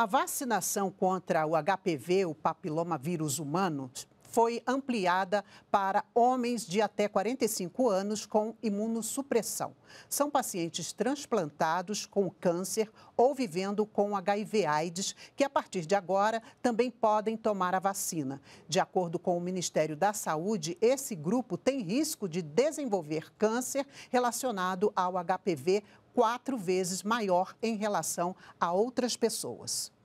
A vacinação contra o HPV, o papiloma vírus humano, foi ampliada para homens de até 45 anos com imunossupressão. São pacientes transplantados com câncer ou vivendo com HIV/AIDS, que a partir de agora também podem tomar a vacina. De acordo com o Ministério da Saúde, esse grupo tem risco de desenvolver câncer relacionado ao HPV quatro vezes maior em relação a outras pessoas.